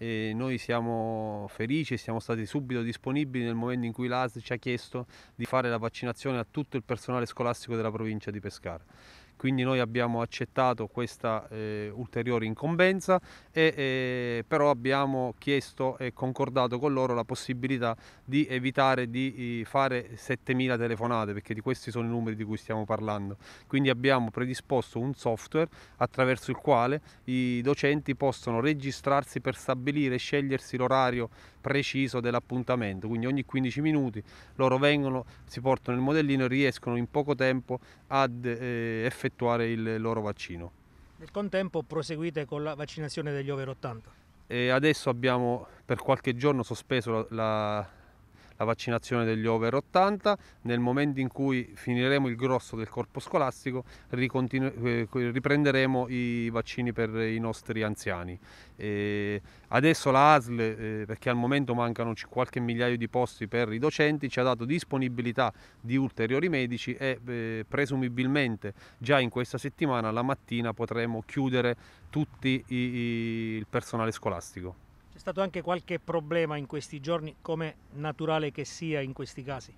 e noi siamo felici e siamo stati subito disponibili nel momento in cui l'AS ci ha chiesto di fare la vaccinazione a tutto il personale scolastico della provincia di Pescara quindi noi abbiamo accettato questa eh, ulteriore incombenza e eh, però abbiamo chiesto e concordato con loro la possibilità di evitare di eh, fare 7000 telefonate perché di questi sono i numeri di cui stiamo parlando quindi abbiamo predisposto un software attraverso il quale i docenti possono registrarsi per stabilire e scegliersi l'orario preciso dell'appuntamento quindi ogni 15 minuti loro vengono si portano il modellino e riescono in poco tempo ad eh, effettuare effettuare il loro vaccino. Nel contempo proseguite con la vaccinazione degli over 80? E adesso abbiamo per qualche giorno sospeso la, la la vaccinazione degli over 80, nel momento in cui finiremo il grosso del corpo scolastico eh, riprenderemo i vaccini per i nostri anziani. E adesso la ASL, eh, perché al momento mancano qualche migliaio di posti per i docenti, ci ha dato disponibilità di ulteriori medici e eh, presumibilmente già in questa settimana la mattina potremo chiudere tutto il personale scolastico. C'è stato anche qualche problema in questi giorni, come naturale che sia in questi casi?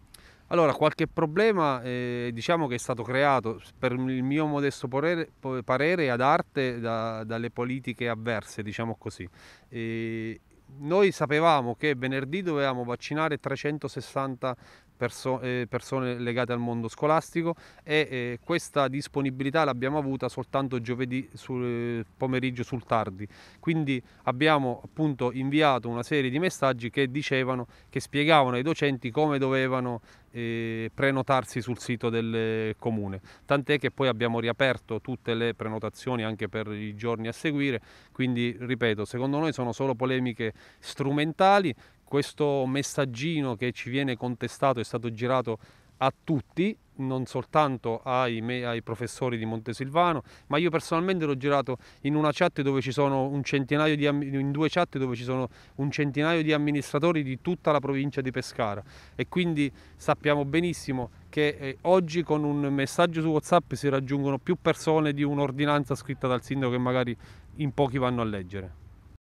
Allora, qualche problema eh, diciamo che è stato creato, per il mio modesto parere, parere ad arte da, dalle politiche avverse, diciamo così. E noi sapevamo che venerdì dovevamo vaccinare 360 perso eh, persone legate al mondo scolastico e eh, questa disponibilità l'abbiamo avuta soltanto giovedì sul, eh, pomeriggio sul tardi. Quindi abbiamo appunto inviato una serie di messaggi che dicevano, che spiegavano ai docenti come dovevano prenotarsi sul sito del comune. Tant'è che poi abbiamo riaperto tutte le prenotazioni anche per i giorni a seguire, quindi ripeto, secondo noi sono solo polemiche strumentali, questo messaggino che ci viene contestato è stato girato a tutti, non soltanto ai, me, ai, professori di Montesilvano, ma io personalmente l'ho girato in una chat dove ci sono un centinaio di in due chat dove ci sono un centinaio di amministratori di tutta la provincia di Pescara e quindi sappiamo benissimo che eh, oggi con un messaggio su WhatsApp si raggiungono più persone di un'ordinanza scritta dal sindaco che magari in pochi vanno a leggere.